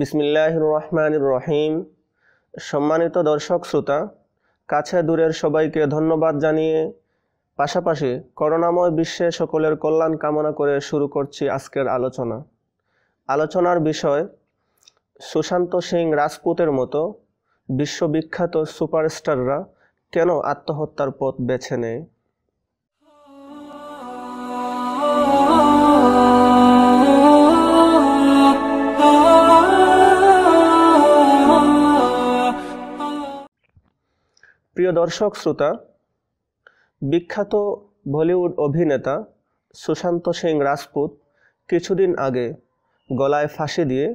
বিসমিল্লাহ রহমান রহিম সম্মানিত দর্শক শ্রোতা কাছে দূরের সবাইকে ধন্যবাদ জানিয়ে পাশাপাশি করোনাময় বিশ্বে সকলের কল্যাণ কামনা করে শুরু করছি আজকের আলোচনা আলোচনার বিষয় সুশান্ত সিং রাজপুতের মতো বিশ্ববিখ্যাত সুপারস্টাররা কেন আত্মহত্যার পথ বেছে নেয় প্রিয় দর্শক শ্রোতা বিখ্যাত বলিউড অভিনেতা সুশান্ত সিং রাজপুত কিছুদিন আগে গলায় ফাঁসি দিয়ে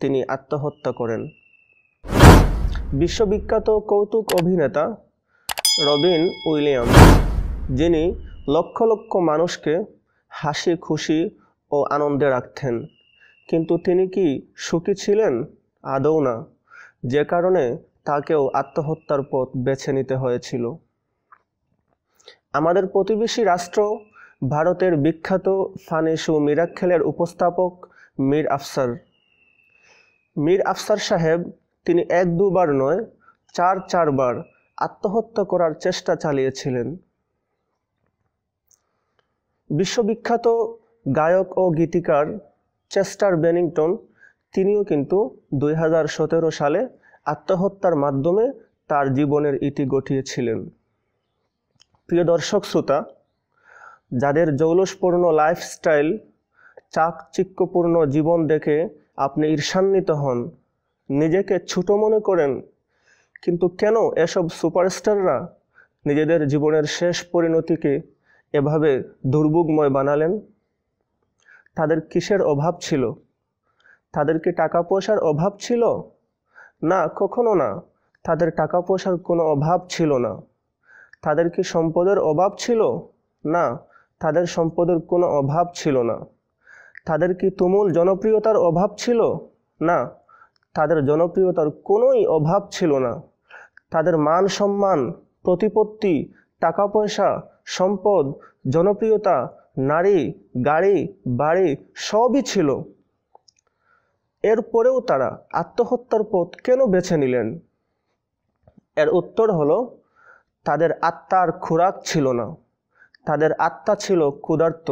তিনি আত্মহত্যা করেন বিশ্ববিখ্যাত কৌতুক অভিনেতা রবিন উইলিয়াম যিনি লক্ষ লক্ষ মানুষকে হাসি খুশি ও আনন্দে রাখতেন কিন্তু তিনি কি সুখী ছিলেন আদৌ না যে কারণে তাকেও আত্মহত্যার পথ বেছে নিতে হয়েছিল আমাদের প্রতিবেশী রাষ্ট্র ভারতের বিখ্যাত ফানিসু মিরাক্ষেলের উপস্থাপক মীর আফসার মীর আফসার সাহেব তিনি এক দুবার নয় চার চারবার আত্মহত্যা করার চেষ্টা চালিয়েছিলেন বিশ্ববিখ্যাত গায়ক ও গীতিকার চেস্টার বেনিংটন তিনিও কিন্তু দুই সালে আত্মহত্যার মাধ্যমে তার জীবনের ইতি গঠিয়েছিলেন প্রিয় দর্শক শ্রোতা যাদের জৌলসপূর্ণ লাইফস্টাইল চাকচিক্যপূর্ণ জীবন দেখে আপনি ঈর্ষান্বিত হন নিজেকে ছোট মনে করেন কিন্তু কেন এসব সুপারস্টাররা নিজেদের জীবনের শেষ পরিণতিকে এভাবে দুর্ভোগময় বানালেন তাদের কিসের অভাব ছিল তাদের কি টাকা পয়সার অভাব ছিল না কখনো না তাদের টাকা পয়সার কোনো অভাব ছিল না তাদের কি সম্পদের অভাব ছিল না তাদের সম্পদের কোনো অভাব ছিল না তাদের কি তুমুল জনপ্রিয়তার অভাব ছিল না তাদের জনপ্রিয়তার কোনোই অভাব ছিল না তাদের মান সম্মান প্রতিপত্তি টাকা পয়সা সম্পদ জনপ্রিয়তা নারী গাড়ি বাড়ি সবই ছিল এরপরেও তারা আত্মহত্যার পথ কেন বেছে নিলেন এর উত্তর হলো তাদের আত্মার খোরাক ছিল না তাদের আত্মা ছিল ক্ষুধার্ত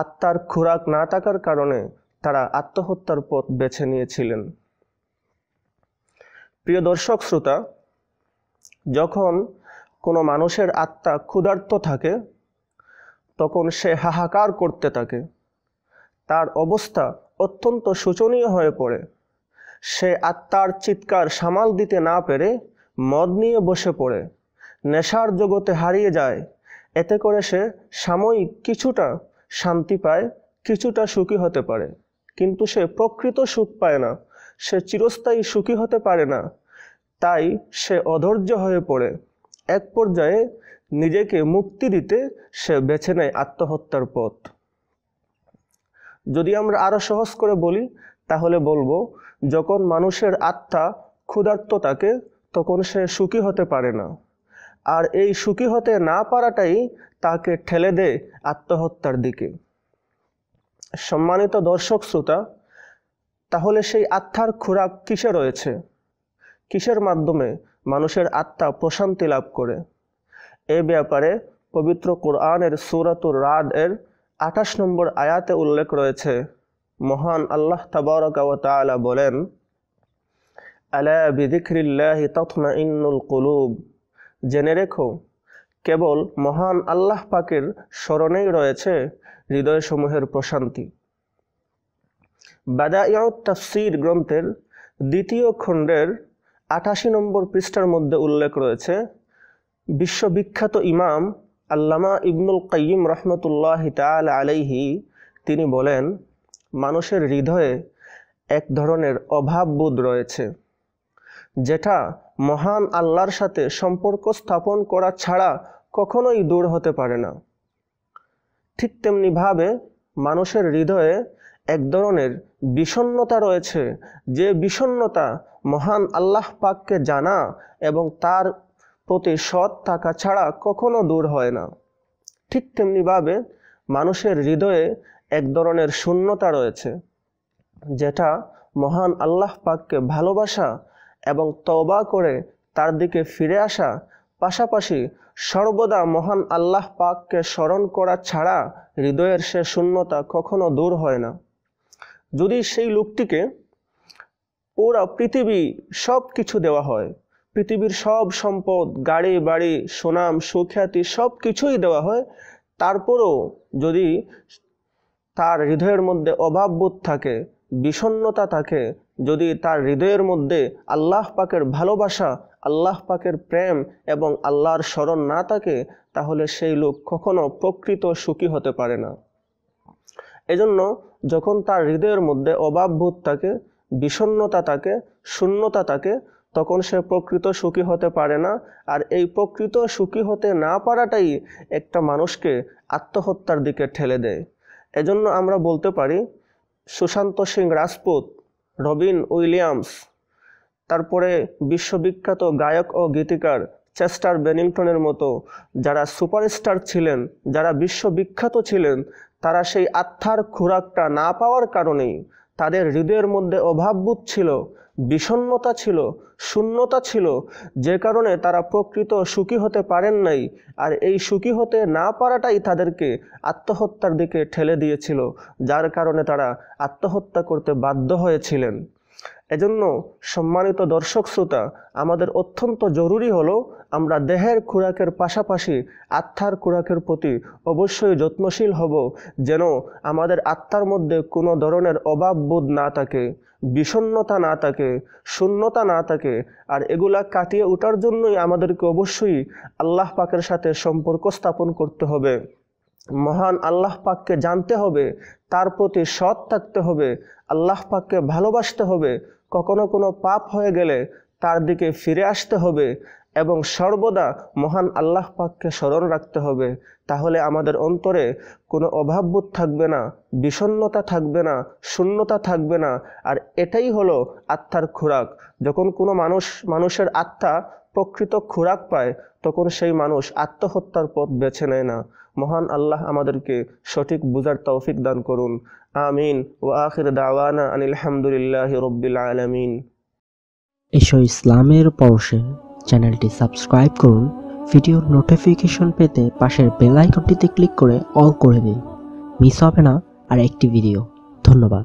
আত্মার খোরাক না থাকার কারণে তারা আত্মহত্যার পথ বেছে নিয়েছিলেন প্রিয় দর্শক শ্রোতা যখন কোনো মানুষের আত্মা ক্ষুধার্ত থাকে তখন সে হাহাকার করতে থাকে তার অবস্থা অত্যন্ত শোচনীয় হয়ে পড়ে সে আত্মার চিৎকার সামাল দিতে না পেরে মদ নিয়ে বসে পড়ে নেশার জগতে হারিয়ে যায় এতে করে সে সাময়িক কিছুটা শান্তি পায় কিছুটা সুখী হতে পারে কিন্তু সে প্রকৃত সুখ পায় না সে চিরস্থায়ী সুখী হতে পারে না তাই সে অধৈর্য হয়ে পড়ে এক পর্যায়ে নিজেকে মুক্তি দিতে সে বেছে নেয় আত্মহত্যার পথ যদি আমরা আরও সহজ করে বলি তাহলে বলবো যখন মানুষের আত্মা ক্ষুধার্ত থাকে তখন সে সুখী হতে পারে না আর এই সুখী হতে না পারাটাই তাকে ঠেলে দেয় আত্মহত্যার দিকে সম্মানিত দর্শক শ্রোতা তাহলে সেই আত্মার খোরাক কিসে রয়েছে কিসের মাধ্যমে মানুষের আত্মা প্রশান্তি লাভ করে এ ব্যাপারে পবিত্র কোরআনের সুরাতুর রাদ এর আঠাশ নম্বর আয়াতে উল্লেখ রয়েছে মহান আল্লাহ তাবারকালা বলেন আলা বিদিক্রিল্লাহি তথমা ইন্নুল কুলুব জেনে রেখো কেবল মহান আল্লাহ পাকের স্মরণেই রয়েছে হৃদয়সমূহের প্রশান্তি বাদায়ত গ্রন্থের দ্বিতীয় খণ্ডের আঠাশি নম্বর পৃষ্ঠার মধ্যে উল্লেখ রয়েছে বিশ্ববিখ্যাত ইমাম আল্লামা ইবনুল কাইম রহমতুল্লাহ তাল আলাইহি তিনি বলেন মানুষের হৃদয়ে এক ধরনের অভাববোধ রয়েছে যেটা মহান আল্লাহর সাথে সম্পর্ক স্থাপন করা ছাড়া কখনোই দূর হতে পারে না ঠিক তেমনিভাবে মানুষের হৃদয়ে এক ধরনের বিষণ্নতা রয়েছে যে বিষণ্নতা মহান আল্লাহ পাককে জানা এবং তার প্রতি সৎ থাকা ছাড়া কখনো দূর হয় না ঠিক তেমনিভাবে মানুষের হৃদয়ে এক ধরনের শূন্যতা রয়েছে যেটা মহান আল্লাহ পাককে ভালোবাসা এবং তবা করে তার দিকে ফিরে আসা পাশাপাশি সর্বদা মহান আল্লাহ পাককে স্মরণ করা ছাড়া হৃদয়ের সে শূন্যতা কখনো দূর হয় না যদি সেই লোকটিকে পুরা পৃথিবী সব কিছু দেওয়া হয় পৃথিবীর সব সম্পদ গাড়ি বাড়ি সুনাম সুখ্যাতি সব কিছুই দেওয়া হয় তারপরও যদি তার হৃদয়ের মধ্যে অভাববোধ থাকে বিষণ্নতা থাকে যদি তার হৃদয়ের মধ্যে আল্লাহ পাকের ভালোবাসা আল্লাহ পাকের প্রেম এবং আল্লাহর স্মরণ না থাকে তাহলে সেই লোক কখনো প্রকৃত সুখী হতে পারে না এজন্য যখন তার হৃদয়ের মধ্যে অভাববোধ থাকে বিষণ্নতা থাকে শূন্যতা থাকে তখন সে প্রকৃত সুখী হতে পারে না আর এই প্রকৃত সুখী হতে না পারাটাই একটা মানুষকে আত্মহত্যার দিকে ঠেলে দেয় এজন্য আমরা বলতে পারি সুশান্ত সিং রাজপুত রবিন উইলিয়ামস তারপরে বিশ্ববিখ্যাত গায়ক ও গীতিকার চেস্টার বেনিংটনের মতো যারা সুপারস্টার ছিলেন যারা বিশ্ববিখ্যাত ছিলেন তারা সেই আত্মার খোরাকটা না পাওয়ার কারণেই তাদের হৃদয়ের মধ্যে অভাববোধ ছিল বিষণ্নতা ছিল শূন্যতা ছিল যে কারণে তারা প্রকৃত সুখী হতে পারেন নাই আর এই সুখী হতে না পারাটাই তাদেরকে আত্মহত্যার দিকে ঠেলে দিয়েছিল যার কারণে তারা আত্মহত্যা করতে বাধ্য হয়েছিলেন এজন্য সম্মানিত দর্শক শ্রোতা আমাদের অত্যন্ত জরুরি হলো আমরা দেহের খোরাকের পাশাপাশি আত্মার খোরাকের প্রতি অবশ্যই যত্নশীল হব যেন আমাদের আত্মার মধ্যে কোনো ধরনের অভাব বোধ না থাকে বিষণ্নতা না থাকে শূন্যতা না থাকে আর এগুলা কাটিয়ে ওঠার জন্যই আমাদেরকে অবশ্যই আল্লাহ পাকের সাথে সম্পর্ক স্থাপন করতে হবে মহান আল্লাহ পাককে জানতে হবে তার প্রতি সৎ থাকতে হবে আল্লাহ পাককে ভালোবাসতে হবে কখনো কোনো পাপ হয়ে গেলে তার দিকে ফিরে আসতে হবে এবং সর্বদা মহান আল্লাহ পাককে স্মরণ রাখতে হবে তাহলে আমাদের অন্তরে কোনো অভাববোধ থাকবে না বিষণ্নতা থাকবে না শূন্যতা থাকবে না আর এটাই হলো আত্মার খোরাক যখন কোনো মানুষ মানুষের আত্মা প্রকৃত খোরাক পায় তখন সেই মানুষ আত্মহত্যার পথ বেছে নেয় না মহান আল্লাহ আমাদেরকে সঠিক বুঝার তৌফিক দান করুন আমিন ও আখির দাওয়ানা আনিল হামদুলিল্লাহ রব্বিল আলমিন এসো ইসলামের পরশে চ্যানেলটি সাবস্ক্রাইব করুন ভিডিওর নোটিফিকেশন পেতে পাশের বেল আইকনটিতে ক্লিক করে অল করে দিন মিস হবে না আর একটি ভিডিও ধন্যবাদ